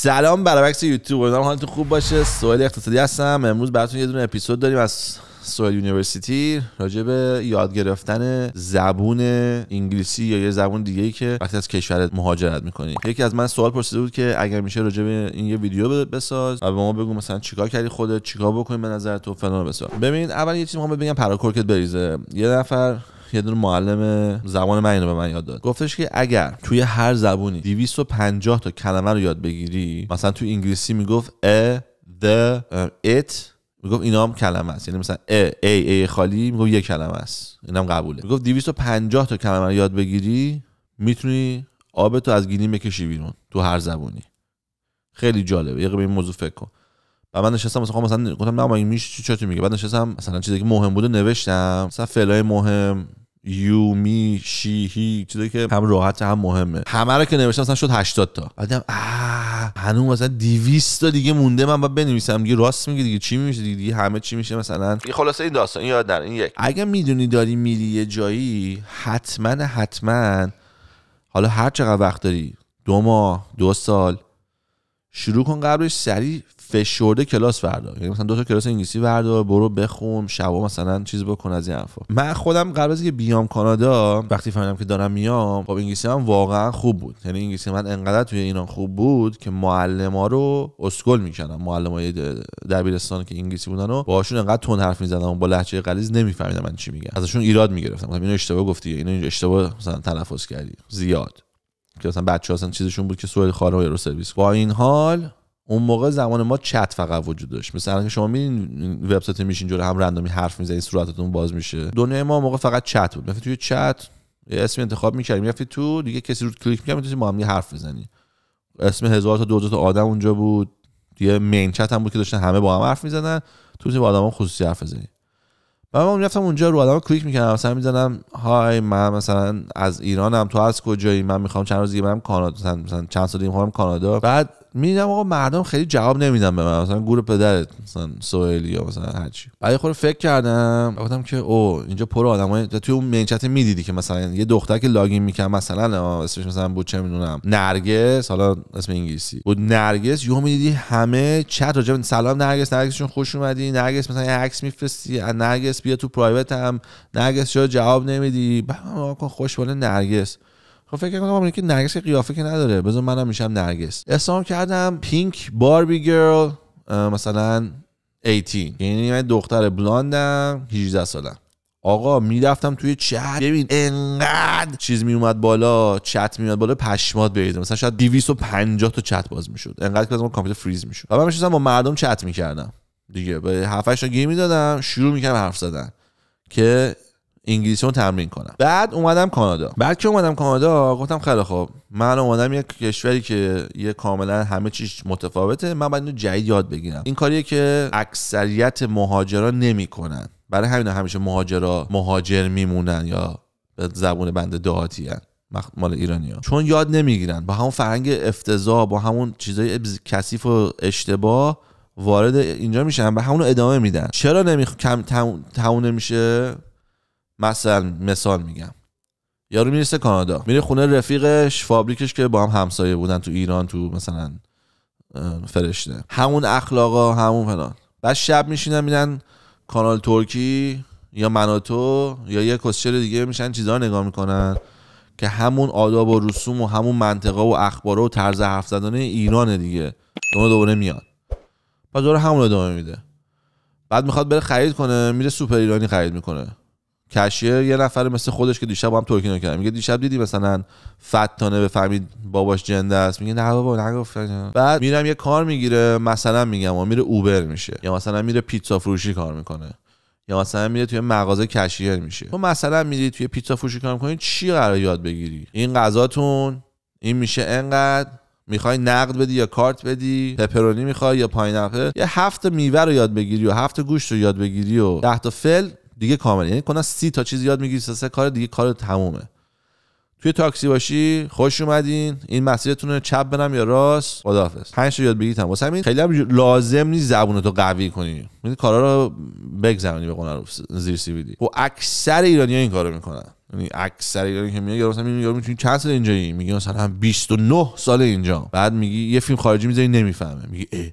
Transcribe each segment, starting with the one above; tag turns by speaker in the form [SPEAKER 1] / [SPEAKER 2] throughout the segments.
[SPEAKER 1] سلام برعکس یوتیوب امیدوارم حالتون خوب باشه سوال اقتصادی هستم امروز براتون یه دونه اپیزود داریم از سوال یونیورسیتی راجع به یاد گرفتن زبون انگلیسی یا یه زبون دیگه ای که وقتی از کشورت مهاجرت میکنی یکی از من سوال پرسیده بود که اگر میشه راجع به این یه ویدیو بساز و به ما بگو مثلا چیکار کردی خودت چیکار بکنی به نظر تو فلان بساز ببین اول یه چیزی میخوام بگم پراکورکت بریزه یه نفر یه دونه معلم زبان من اینو به من یاد داد گفتش که اگر توی هر زبونی 250 تا کلمه رو یاد بگیری مثلا تو انگلیسی میگفت ا د it میگفت اینا هم کلمه است یعنی مثلا ا ای ای خالی میگفت یک کلمه است اینم قبوله میگفت 250 تا کلمه رو یاد بگیری میتونی آب تو از گینی بکشی بیرون تو هر زبونی خیلی جالبه یه به این موضوع فکر کن و من نشستم مثلا مثلا گفتم نه من میش چی میگه بعد نشستم مثلا چیزی که مهم بوده نوشتم مثلا فعلای مهم یو می شی هی چیزی که هم راحت هم مهمه همه رو که نوشتم مثلا شد 80 تا بعدم هنوز مثلا 200 تا دیگه مونده من باید بنویسم دیگه راست میگه دیگه چی میشه دیگه, دیگه همه چی میشه مثلا این خلاصه این داستان یاد در این یک اگه میدونی داری میری یه جایی حتما حتما حالا هر چقدر وقت داری دو ماه دو سال شروع کن قبلش سریع فشرده کلاس بردار یعنی مثلا دو تا کلاس انگلیسی فردا برو بخون شبا مثلا چیز بکن از این حرفا من خودم قبل از که بیام کانادا وقتی فهمیدم که دارم میام خب انگلیسی هم واقعا خوب بود یعنی انگلیسی من انقدر توی ایران خوب بود که معلم ها رو اسکول میکردم معلم های دبیرستان که انگلیسی بودن و باهاشون انقدر تون حرف میزدم و با لهجه غلیظ نمیفهمیدم من چی میگم ازشون ایراد میگرفتم مثلا اینو اشتباه گفتی اینو اشتباه مثلا تلفظ کردی زیاد که مثلا بچه‌ها چیزشون بود که سوئد خاله رو سرویس با این حال اون موقع زمان ما چت فقط وجود داشت مثلا که شما میرین وبسایت میشین جلو هم رندومی حرف میزنید صورتتون باز میشه دنیای ما موقع فقط چت بود مثلا توی چت اسم انتخاب میکردیم میرفتی تو دیگه کسی رو کلیک میکرد میتونی با هم حرف بزنی اسم هزار تا دو تا آدم اونجا بود یه مین چت هم بود که داشتن همه با هم حرف میزدن تو با آدم خصوصی حرف بزنی و من میرفتم اونجا رو آدم کلیک میکردم مثلا میزنم های من مثلا از ایرانم تو از کجایی من میخوام چند روز دیگه برم کانادا مثلا چند سال دیگه کانادا بعد میدم آقا مردم خیلی جواب نمیدن به من مثلا گور پدرت مثلا سوئلی یا مثلا هر چی بعد خود فکر کردم گفتم که او اینجا پر آدمای توی اون منچت میدیدی که مثلا یه دختر که لاگین میکنه مثلا اسمش مثلا بود چه میدونم نرگس حالا اسم انگلیسی بود نرگس یو میدیدی همه چت راجب سلام نرگس نرگسشون خوش اومدی نرگس مثلا عکس میفرستی نرگس بیا تو پرایوت هم نرگس چرا جواب نمیدی خوشبانه نرگس خب فکر کنم که نرگس که قیافه که نداره بذار منم میشم نرگس احسان کردم پینک باربی گرل مثلا 18 یعنی من دختر بلاندم 18 سالم آقا میرفتم توی چت ببین انقدر چیز میومد بالا چت میومد بالا پشمات بریزه مثلا شاید 250 تا چت باز میشد انقدر که از کامپیوتر فریز میشد و من میشستم با مردم چت میکردم دیگه به هفت هشت گیر میدادم شروع میکردم حرف زدن که انگلیسی رو تمرین کنم بعد اومدم کانادا بعد که اومدم کانادا گفتم خیلی خوب من اومدم یک کشوری که یه کاملا همه چیز متفاوته من باید اینو جدید یاد بگیرم این کاریه که اکثریت مهاجرا نمیکنن برای همین همیشه مهاجرا مهاجر میمونن یا به زبون بند دهاتی مال ایرانی ها. چون یاد نمیگیرن با همون فرهنگ افتضاح با همون چیزای کثیف و اشتباه وارد اینجا میشن و همون ادامه میدن چرا نمی... کم میشه؟ مثلا مثال میگم یارو میرسه کانادا میره خونه رفیقش فابریکش که با هم همسایه بودن تو ایران تو مثلا فرشته همون اخلاقا همون فلان بعد شب میشینن میرن کانال ترکی یا مناتو یا یه کسچر دیگه میشن چیزا نگاه میکنن که همون آداب و رسوم و همون منطقه و اخبار و طرز حرف زدن ایرانه دیگه دوباره دوباره میاد پس دوباره همون ادامه میده بعد میخواد بره خرید کنه میره سوپر ایرانی خرید میکنه کشیر یه نفر مثل خودش که دیشب با هم توکینو میگه دیشب دیدی مثلا فتانه بفهمید باباش جنده است میگه نه بابا نگفت بعد میرم یه کار میگیره مثلا میگم و میره اوبر میشه یا مثلا میره پیتزا فروشی کار میکنه یا مثلا میره توی مغازه کشیر میشه تو مثلا میری توی پیتزا فروشی کار میکنی چی قرار یاد بگیری این غذاتون این میشه انقدر میخوای نقد بدی یا کارت بدی پپرونی میخوای یا پاینپل یه هفت میوه رو یاد بگیری و هفت گوشت رو یاد بگیری و ده تا فل دیگه کامل یعنی کلا سی تا چیز یاد میگیری سه کار دیگه کار تمومه توی تاکسی باشی خوش اومدین این مسیرتون چپ بنم یا راست خداحافظ پنج تا یاد بگیرم واسه همین خیلی هم لازم نیست تو قوی کنی این یعنی کارا رو بگذرونی به قول زیر ویدی. و خب اکثر ایرانی ها این کارو میکنن یعنی اکثر ایرانی که میگه مثلا میگه میتونی چند سال اینجایی میگه مثلا 29 سال اینجا بعد میگی یه فیلم خارجی میذاری نمیفهمه میگه اه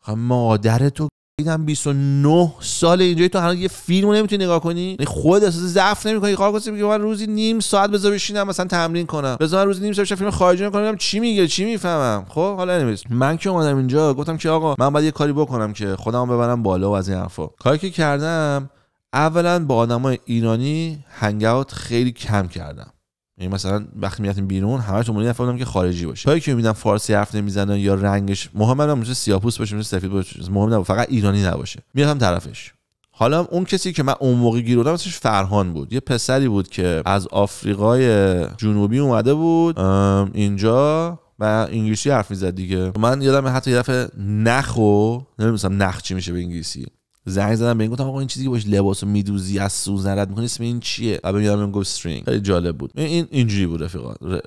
[SPEAKER 1] خب مادر تو هم 29 سال اینجا تو هنوز یه فیلم نمیتونی نگاه کنی یعنی خود اساس ضعف نمیکنی کار کنی میگه من روزی نیم ساعت بذار بشینم مثلا تمرین کنم بذار من روزی نیم ساعت فیلم خارجی کنم چی میگه چی میفهمم خب حالا نمیز من که اومدم اینجا گفتم که آقا من باید یه کاری بکنم که خودمو ببرم بالا و از این حرفا کاری که کردم اولا با آدمای ایرانی هنگ خیلی کم کردم یعنی مثلا وقتی میرفتیم بیرون همشون مونده که خارجی باشه تایی که میبینم فارسی حرف نمیزنه یا رنگش مهم هم میشه سیاپوس باشه میشه سفید باشه مهم نبود فقط ایرانی نباشه میرفتم طرفش حالا اون کسی که من اون موقع گیر بودم فرهان بود یه پسری بود که از آفریقای جنوبی اومده بود اینجا و انگلیسی حرف میزد دیگه من یادم حتی یه دفعه نخو نمیدونم نخ چی میشه به انگلیسی زنگ زدم بهم گفتم آقا این چیزی که باش لباسو میدوزی از سوزن رد میکنی اسم این چیه بعد یادم گفت استرینگ خیلی جالب بود این اینجوری بود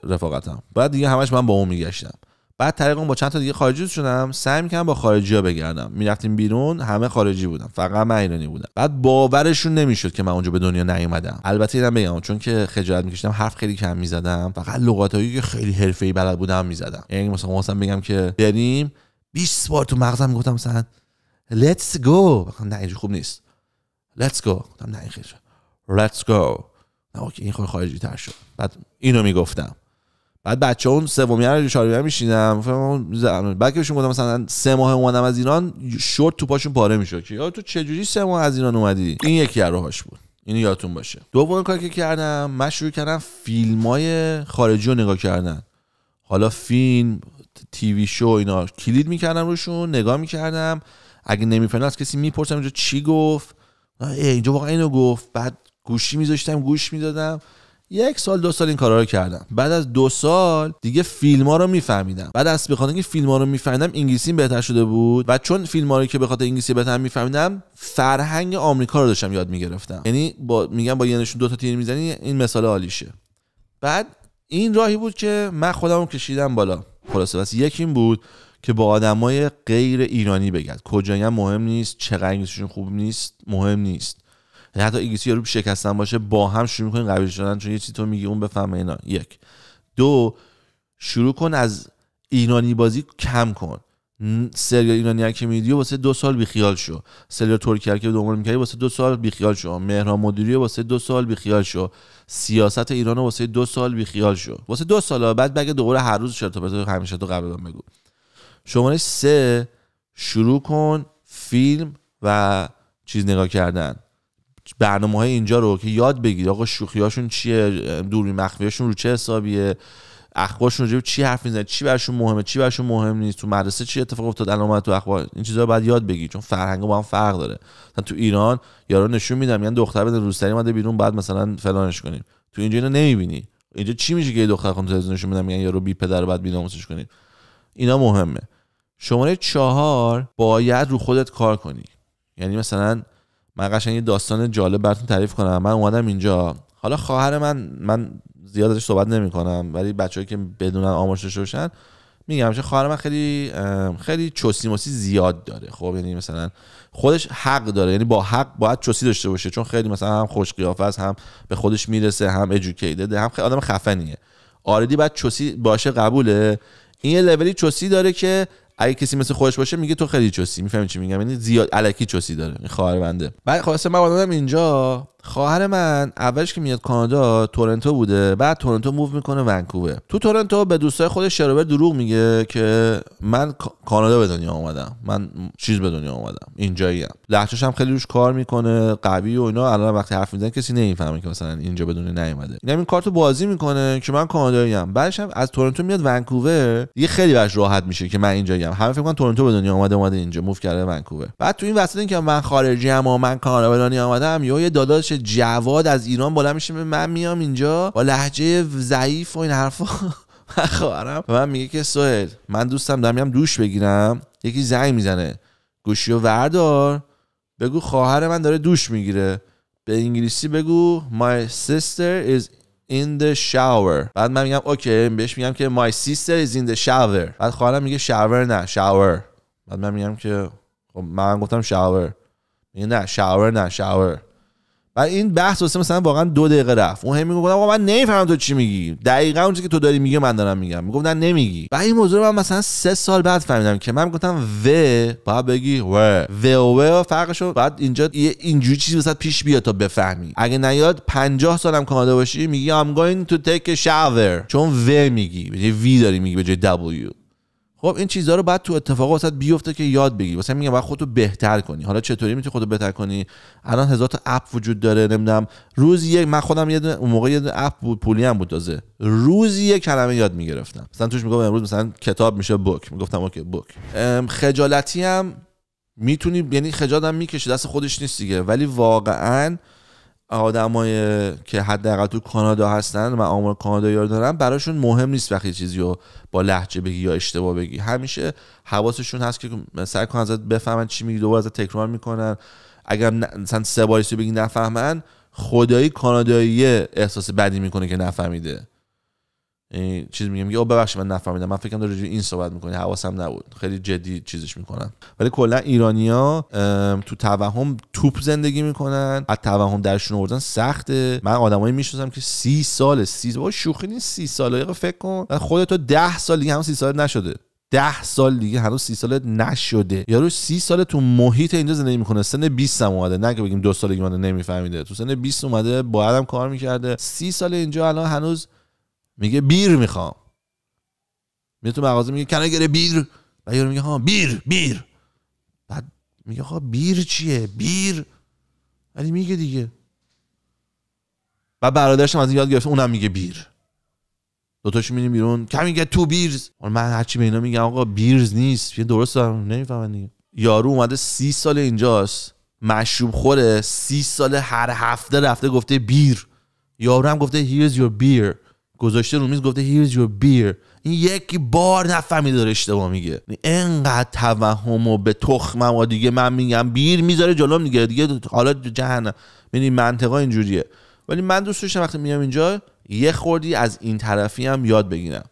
[SPEAKER 1] رفاقتم بعد دیگه همش من با اون میگشتم بعد طریق اون با چند تا دیگه خارجی شدم سعی میکنم با خارجی ها بگردم میرفتیم بیرون همه خارجی بودم فقط من ایرانی بودم بعد باورشون نمیشد که من اونجا به دنیا نیومدم البته اینم بگم چون که خجالت میکشیدم حرف خیلی کم میزدم فقط لغاتایی که خیلی حرفه‌ای بلد بودم میزدم یعنی مثلا مثلا بگم که بریم 20 بار تو مغزم میگفتم مثلا let's go نه اینجا خوب نیست let's go گفتم نه این خیلی let's go نه اوکی این خیلی خارجی تر شد بعد اینو میگفتم بعد بچه اون سومی رو چهارمی میشینم آره. بعد که بهشون گفتم مثلا سه ماه اومدم از ایران شورت تو پاشون پاره میشد که یا تو چجوری سه ماه از ایران اومدی این یکی هاش بود این یادتون باشه دوباره کاری که کردم من کردم فیلم های خارجی رو نگاه کردن حالا فیلم تیوی شو اینا کلید میکردم روشون نگاه میکردم اگه نمیفهمم از کسی میپرسم اینجا چی گفت اینجا واقعا اینو گفت بعد گوشی میذاشتم گوش میدادم یک سال دو سال این کارا رو کردم بعد از دو سال دیگه فیلم ها رو میفهمیدم بعد از بخاطر اینکه فیلم ها رو میفهمیدم انگلیسی بهتر شده بود و چون فیلم ها رو که خاطر انگلیسی بهتر میفهمیدم فرهنگ آمریکا رو داشتم یاد میگرفتم یعنی با میگم با یه نشون دو تا تیر میزنی این مثال عالیشه بعد این راهی بود که من خودم کشیدم بالا خلاصه بس یک این بود که با آدمای غیر ایرانی بگد کجا هم مهم نیست چقدر انگلیسیشون خوب نیست مهم نیست یعنی حتی انگلیسی رو شکستن باشه با هم شروع میکنین قبیل شدن چون یه چیزی تو میگی اون بفهمه اینا یک دو شروع کن از ایرانی بازی کم کن سریال ایرانی که میدیو واسه دو سال بیخیال شو سریال ترکی که دنبال میکردی واسه دو سال بیخیال شو مهران مدیری واسه دو سال بیخیال شو سیاست ایران واسه دو سال بیخیال شو واسه دو سال بعد بگه دوباره هر روز شد تا همیشه تو قبل بگو شماره سه شروع کن فیلم و چیز نگاه کردن برنامه های اینجا رو که یاد بگیر آقا شوخیاشون چیه دوری مخفیاشون رو چه حسابیه اخبارشون رو چی حرف میزنه چی برشون مهمه چی برشون مهم نیست تو مدرسه چی اتفاق افتاد الان تو اخبار این چیزا رو باید یاد بگی چون فرهنگ با هم فرق داره مثلا تو ایران یارو نشون میدم یعنی دختر بده روسری اومده بیرون بعد مثلا فلانش کنیم تو اینجا اینو نمیبینی اینجا چی میشه که یه دختر تو تلویزیون نشون میدم میگن یارو بی پدر بعد بیرون کنیم اینا مهمه شماره چهار باید رو خودت کار کنی یعنی مثلا من قشنگ یه داستان جالب براتون تعریف کنم من اومدم اینجا حالا خواهر من من زیاد ازش صحبت نمی کنم ولی بچه‌ای که بدونن آموزش روشن میگم چه خواهر من خیلی خیلی چوسی موسی زیاد داره خب یعنی مثلا خودش حق داره یعنی با حق باید چوسی داشته باشه چون خیلی مثلا هم خوش قیافه است هم به خودش میرسه هم ادوکیتد هم آدم خفنیه آردی بعد چوسی باشه قبوله این یه لولی چوسی داره که اگه کسی مثل خودش باشه میگه تو خیلی چوسی میفهمی چی میگم یعنی زیاد الکی چوسی داره این خواهر بنده بعد خلاص خب من اومدم اینجا خواهر من اولش که میاد کانادا تورنتو بوده بعد تورنتو موو میکنه ونکوور تو تورنتو به دوستای خودش شروبر دروغ میگه که من کانادا به دنیا اومدم من چیز به دنیا اومدم اینجایی ام هم خیلی روش کار میکنه قوی و اینا الان وقتی حرف میزنه کسی نمیفهمه که مثلا اینجا به دنیا نیومده اینم این کارتو بازی میکنه که من کانادایی ام بعدش هم از تورنتو میاد ونکوور یه خیلی بهش راحت میشه که من اینجایی میگم همه فکر کنن تورنتو به دنیا اومده اومده اینجا موو کرده ونکوور بعد تو این وسط اینکه من خارجی ام و من کانادا به اومدم یا یه داداش جواد از ایران بالا میشه من میام اینجا با لحجه ضعیف و این حرفا خواهرم و من میگه که سوهل من دوستم دارم دوش بگیرم یکی زنگ میزنه گوشی و وردار بگو خواهر من داره دوش میگیره به انگلیسی بگو my sister is in the shower بعد من میگم اوکی بهش میگم که my sister is in the shower بعد خواهرم میگه شاور نه شاور بعد من میگم که خب من گفتم شاور میگه نه شاور نه شاور و این بحث واسه مثلا واقعا دو دقیقه رفت اون همین میگفت آقا من نمیفهمم تو چی میگی دقیقا اونجوری که تو داری میگی من دارم میگم میگفت نمیگی و این موضوع رو من مثلا سه سال بعد فهمیدم که من گفتم و باید بگی و و و فرقشو بعد اینجا یه اینجوری چیزی وسط پیش بیاد تا بفهمی اگه نیاد 50 سالم کانادا باشی میگی I'm going تو take a چون و میگی به وی داری میگی به جای W خب این چیزها رو بعد تو اتفاق واسط بیفته که یاد بگیری واسه میگم باید خودتو بهتر کنی حالا چطوری میتونی خودتو بهتر کنی الان هزار تا اپ وجود داره نمیدونم روز یک من خودم یه اون موقع یه اپ بود پولی هم بود تازه روزی یه کلمه یاد میگرفتم مثلا توش میگم امروز مثلا کتاب میشه بوک میگفتم اوکی بوک خجالتی هم میتونی یعنی خجالت هم میکشه دست خودش نیست دیگه ولی واقعا آدمایی که حداقل تو کانادا هستن و آمار کانادا یار دارن براشون مهم نیست وقتی چیزی رو با لحجه بگی یا اشتباه بگی همیشه حواسشون هست که سعی کنن ازت بفهمن چی میگی دوباره ازت تکرار میکنن اگر مثلا سه باری بگی نفهمن خدایی کانادایی احساس بدی میکنه که نفهمیده یعنی چیز میگم یا ببخشید من نفهمیدم من فکرم داره این صحبت میکنی حواسم نبود خیلی جدی چیزش میکنن ولی کلا ایرانیا تو توهم توپ زندگی میکنن از توهم درشون آوردن سخته من آدمایی میشناسم که سی سال سی سال شوخی نیست سی سال فکر کن خودت تو ده سال دیگه هم سی سال نشده ده سال دیگه هنوز سی سالت نشده یارو سی سال تو محیط اینجا زندگی میکنه سن 20 هم اومده نه که بگیم دو سالگی من نمیفهمیده تو سن 20 اومده بایدم هم کار میکرده سی سال اینجا الان هنوز میگه بیر میخوام میگه تو مغازه میگه کنه گره بیر و یارو میگه ها بیر بیر بعد میگه خب بیر چیه بیر ولی میگه دیگه و برادرشم از یاد گرفته اونم میگه بیر دوتاش میریم بیرون کمی میگه تو بیرز من هرچی به اینا میگم آقا بیرز نیست یه درست دارم نمیفهمن دیگه یارو اومده سی سال اینجاست مشروب خوره سی سال هر هفته رفته گفته بیر یارو هم گفته here's your beer گذاشته رو میز گفته here's your beer این یکی بار نفهمی داره اشتباه میگه انقدر توهم و به تخم و دیگه من میگم بیر میذاره جلوم دیگه دیگه حالا جهنم یعنی منطقا اینجوریه ولی من دوست داشتم وقتی میام اینجا یه خوردی از این طرفی هم یاد بگیرم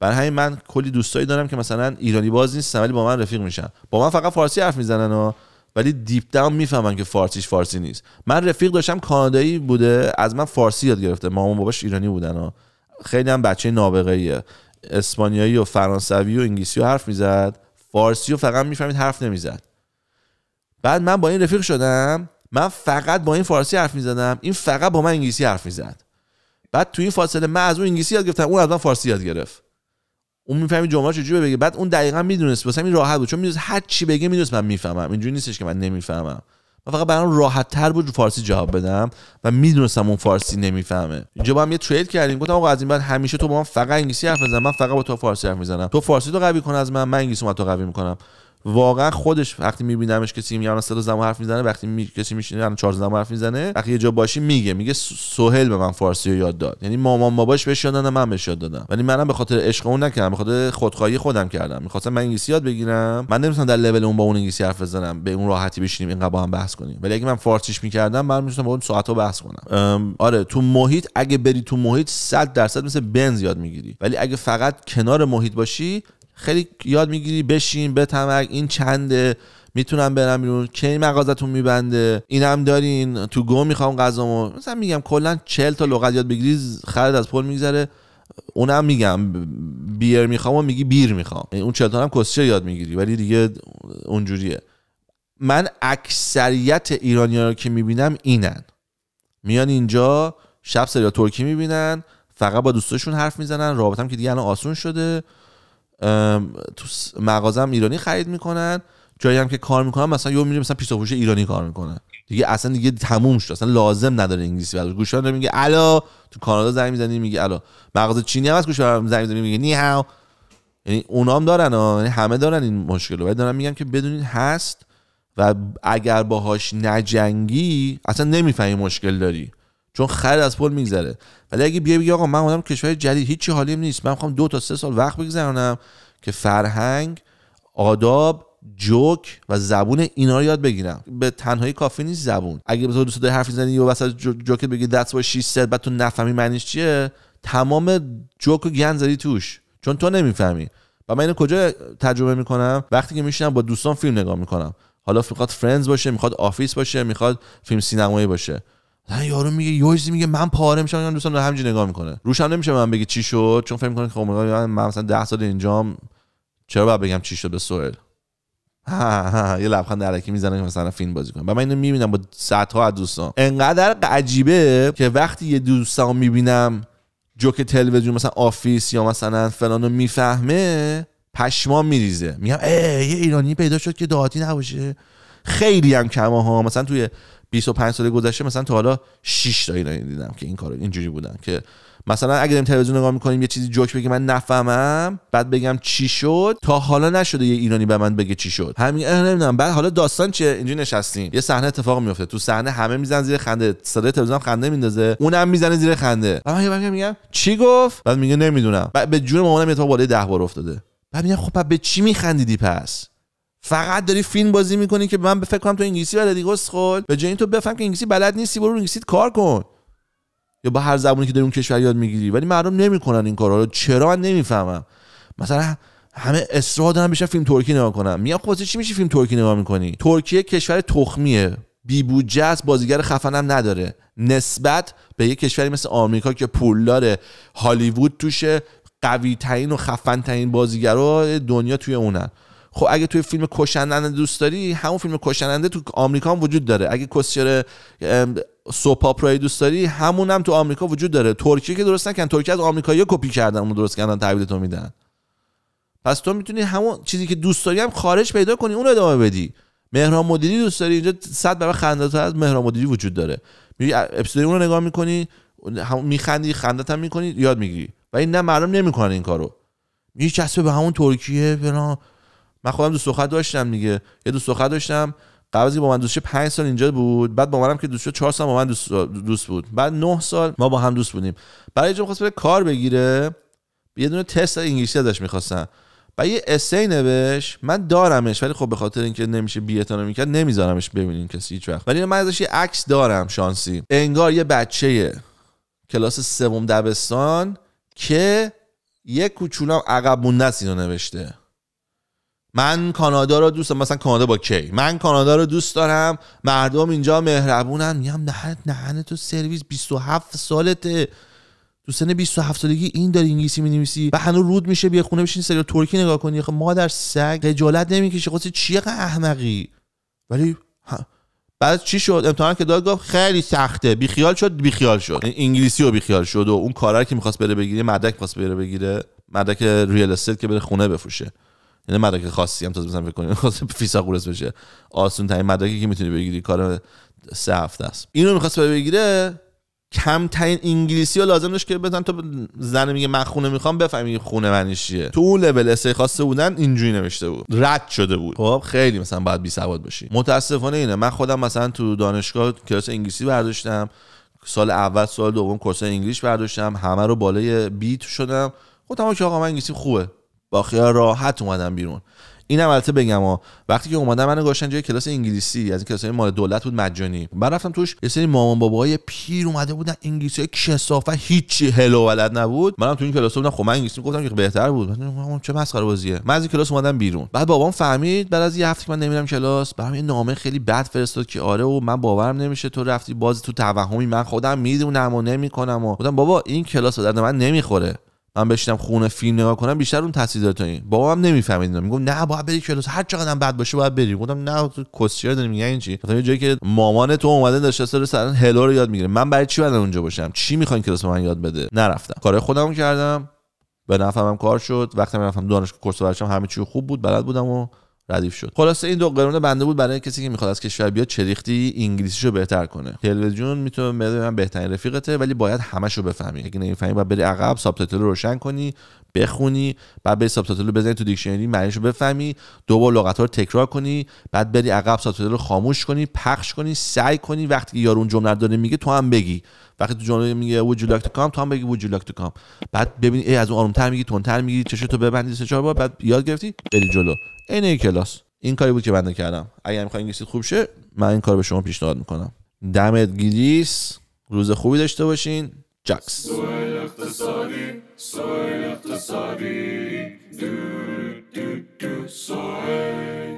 [SPEAKER 1] برای همین من کلی دوستایی دارم که مثلا ایرانی باز نیستن ولی با من رفیق میشن با من فقط فارسی حرف میزنن و ولی دیپ داون میفهمن که فارسیش فارسی نیست من رفیق داشتم کانادایی بوده از من فارسی یاد گرفته مامان باباش ایرانی بودن و خیلی هم بچه نابغه اسپانیایی و فرانسوی و انگلیسی و حرف میزد فارسی و فقط میفهمید حرف نمیزد بعد من با این رفیق شدم من فقط با این فارسی حرف میزدم این فقط با من انگلیسی حرف میزد بعد تو این فاصله من از اون انگلیسی یاد گرفتم اون از من فارسی یاد گرفت اون میفهمید جمله چجوری بگه بعد اون دقیقا میدونست واسه این راحت بود چون میدونست هر چی بگه میدونست من میفهمم اینجوری نیستش که من نمیفهمم من فقط برام راحت تر بود فارسی جواب بدم و میدونستم اون فارسی نمیفهمه اینجا با هم یه ترید کردیم گفتم آقا از این بعد همیشه تو با من فقط انگلیسی حرف بزن من فقط با تو فارسی حرف میزنم تو فارسی تو قوی کن از من من انگلیسی تو قوی میکنم واقعا خودش وقتی میبینمش که سه صدا زما حرف میزنه وقتی می... کسی میشینه الان چهار حرف میزنه وقتی یه جا باشی میگه میگه سهل به من فارسی رو یاد داد یعنی مامان باباش بهش یاد من بهش یاد دادم ولی منم به خاطر عشق اون نکردم به خاطر خودخواهی خودم کردم میخواستم من انگلیسی یاد بگیرم من نمیتونم در لول اون با اون انگلیسی حرف بزنم به اون راحتی بشینیم اینقدر با هم بحث کنیم ولی اگه من فارسیش میکردم من میتونم با اون ساعت ها بحث کنم آره تو محیط اگه بری تو محیط 100 درصد مثل بنز یاد میگیری ولی اگه فقط کنار محیط باشی خیلی یاد میگیری بشین به تمک این چنده میتونم برم بیرون کی مغازتون میبنده اینم دارین تو گو میخوام غذامو مثلا میگم کلا 40 تا لغت یاد بگیری خرد از پل میگذره اونم میگم بیر میخوام و میگی بیر میخوام اون 40 تا هم کسچه یاد میگیری ولی دیگه اونجوریه من اکثریت ایرانی رو که میبینم اینن میان اینجا شب سریا ترکی میبینن فقط با دوستاشون حرف میزنن رابطم که دیگه الان آسون شده تو مغازم ایرانی خرید میکنن جایی هم که کار میکنن مثلا یه میره مثلا پیساپوش ایرانی کار میکنه دیگه اصلا دیگه تموم شد اصلا لازم نداره انگلیسی بعد گوشا میگه الا تو کانادا زنگ میزنی میگه الو مغازه چینی هم از گوشا زنگ میزنی میگه نی هاو یعنی هم دارن یعنی همه دارن این مشکل رو دارن میگم که بدونین هست و اگر باهاش نجنگی اصلا نمیفهمی مشکل داری چون خرد از پول میگذره ولی اگه بیا بگی آقا من اومدم کشور جدید هیچی حالیم نیست من میخوام دو تا سه سال وقت بگذرونم که فرهنگ آداب جوک و زبون اینا رو یاد بگیرم به تنهایی کافی نیست زبون اگه مثلا دوست داری حرف بزنی یا وسط جوک بگی دست با 600 بعد تو نفهمی معنیش چیه تمام جوک و گند زدی توش چون تو نمیفهمی و من اینو کجا تجربه میکنم وقتی که میشینم با دوستان فیلم نگاه میکنم حالا میخواد فرندز باشه میخواد آفیس باشه میخواد فیلم سینمایی باشه نه یارو میگه یوزی میگه من پاره میشم یعنی دوستان همینج نگاه میکنه روشم نمیشه من بگه چی شد چون فکر میکنه که خب، من مثلا 10 سال اینجام چرا باید بگم چی شد به سوئل ها ها یه لبخند علکی میزنه که مثلا فیلم بازی کنه و من اینو میبینم با صدها از دوستان انقدر عجیبه که وقتی یه دوستام میبینم جوک تلویزیون مثلا آفیس یا مثلا فلانو میفهمه پشمان میریزه میگم ای یه ایرانی پیدا شد که دهاتی نباشه خیلی هم کما ها مثلا توی 25 سال گذشته مثلا تا حالا 6 تا اینا دیدم که این کار اینجوری بودن که مثلا اگه داریم تلویزیون نگاه میکنیم یه چیزی جوک بگه من نفهمم بعد بگم چی شد تا حالا نشده یه ایرانی به من بگه چی شد همین نمیدونم بعد حالا داستان چیه اینجوری نشستیم یه صحنه اتفاق میفته تو صحنه همه میزن زیر خنده صدای تلویزیون خنده میندازه اونم میزنه زیر خنده بعد من میگم میگم چی گفت بعد میگه نمیدونم بعد به جون مامانم تا بالای 10 بار افتاده بعد میگم خب به چی میخندیدی پس فقط داری فیلم بازی میکنی که من فکر کنم تو انگلیسی بلدی خود به جای این تو بفهم که انگلیسی بلد نیستی برو انگلیسیت کار کن یا با هر زبونی که داری اون کشور یاد میگیری ولی مردم نمیکنن این کارا رو چرا من نمیفهمم مثلا همه اصرار دارن بشن فیلم ترکی نگاه کنم میگم خب چی میشه فیلم ترکی نگاه میکنی ترکیه کشور تخمیه بی بودجه است بازیگر خفنم نداره نسبت به یه کشوری مثل آمریکا که داره هالیوود توشه قوی ترین و خفن ترین بازیگرا دنیا توی اونن خب اگه توی فیلم کشننده دوست داری همون فیلم کشننده تو آمریکا هم وجود داره اگه سوپاپ سوپاپرای دوست داری همون هم تو آمریکا وجود داره ترکیه که درست نکن ترکیه از آمریکایی کپی کردن اون درست کردن تحویل تو میدن پس تو میتونی همون چیزی که دوست داری هم خارج پیدا کنی اون رو ادامه بدی مهران مدیری دوست داری اینجا صد برابر خنده از مهران مدیری وجود داره میری اپیزود اون رو نگاه میکنی میخندی خندت هم میکنی یاد میگیری و این نه معلوم نمیکنن این کارو میری چسبه به همون ترکیه فلان من خودم دوست دختر داشتم دیگه یه دوست دختر داشتم قبل با من دوست 5 سال اینجا بود بعد با منم که دوست 4 سال با من دوست, دوست بود بعد 9 سال ما با هم دوست بودیم برای جو خواست بره کار بگیره یه دونه تست انگلیسی ازش می‌خواستن و یه اسی نوشت من دارمش ولی خب به خاطر اینکه نمیشه بی اتانومی کرد نمیذارمش ببینین کسی هیچ وقت ولی من ازش یه عکس دارم شانسی انگار یه بچه کلاس سوم دبستان که یه کوچولم عقب مونده اینو نوشته من کانادا رو دوست دارم مثلا کانادا با کی من کانادا رو دوست دارم مردم اینجا مهربونن میگم نه نه تو سرویس 27 سالته تو سن 27 سالگی این داری انگلیسی نویسی و هنوز رود میشه بیا خونه بشین سریال ترکی نگاه کنی خب مادر سگ خجالت نمیکشه خودت خب چیه احمقی ولی بعد چی شد امتحان که داد گفت خیلی سخته بیخیال شد بیخیال شد یعنی انگلیسی رو بیخیال شد و اون کارا که میخواست بره بگیره مدرک خواست بره بگیره مدرک ریال استیت که بره خونه بفروشه یعنی مدرک خاصی هم تازه مثلا فکر کنیم خاص فیسا قورس بشه آسون ترین مدرکی که میتونی بگیری کار سه هفته است اینو میخواست بگیره کمترین انگلیسی رو لازم داشت که بزن تو زن میگه من خونه میخوام بفهمی خونه منش چیه تو اون لول اس خواسته بودن اینجوری نوشته بود رد شده بود خب خیلی مثلا باید بی سواد باشی متاسفانه اینه من خودم مثلا تو دانشگاه کلاس انگلیسی برداشتم سال اول سال دوم کورس انگلیسی برداشتم همه رو بالای بیت شدم خودم که آقا من انگلیسی خوبه با خیال راحت اومدم بیرون این البته بگم ها وقتی که اومدم منو گذاشتن جای کلاس انگلیسی از این کلاسای مال دولت بود مجانی من رفتم توش یه سری مامان باباهای پیر اومده بودن انگلیسی کسافه هیچی هلو ولد نبود منم تو این کلاس بودم خب من انگلیسی گفتم که بهتر بود من چه مسخره بازیه من از این کلاس اومدم بیرون بعد بابام فهمید بعد از یه هفته که من نمیرم کلاس برام یه نامه خیلی بد فرستاد که آره و من باورم نمیشه تو رفتی باز تو توهمی من خودم میدونم و نمیکنم و گفتم بابا این کلاس درد من نمیخوره من بشینم خونه فیلم نگاه کنم بیشتر اون تاثیر داره تو این هم نمیفهمید اینا میگم نه باید بری کلاس هر چقدر هم بد باشه باید بری گفتم نه تو داری میگن یعنی این چی مثلا یه جایی که مامان تو اومده داشته سر سر هلو رو یاد میگیره من برای چی باید اونجا باشم چی میخواین کلاس من یاد بده نرفتم کارهای خودم کردم به نفعم کار شد وقتی رفتم دانشگاه کورس برشم همه چی خوب بود بلد بودم و ردیف شد خلاصه این دو قرونه بنده بود برای کسی که میخواد از کشور بیاد چریختی انگلیسیشو بهتر کنه تلویزیون میتونه بده من بهترین رفیقته ولی باید همشو بفهمی اگه نمیفهمی باید بری عقب سابتایتل رو روشن کنی بخونی بعد بری سابتایتل رو بزنی تو دیکشنری معنیش رو بفهمی دوبار لغت ها رو تکرار کنی بعد بری عقب سابتایتل رو خاموش کنی پخش کنی سعی کنی وقتی که یارو اون جمله داره میگه تو هم بگی وقتی تو جمله میگه would you like تو هم بگی و you like بعد ببینی ای از اون آرومتر میگی تندتر میگی تو ببندی سه چهار بار بعد یاد گرفتی بری جلو این ای کلاس این کاری بود که بنده کردم اگر میخوای انگلیسی خوب شه من این کار به شما پیشنهاد میکنم دمت گیریس روز خوبی داشته باشین جکس Soy left the Savi. Do, do, do, soy.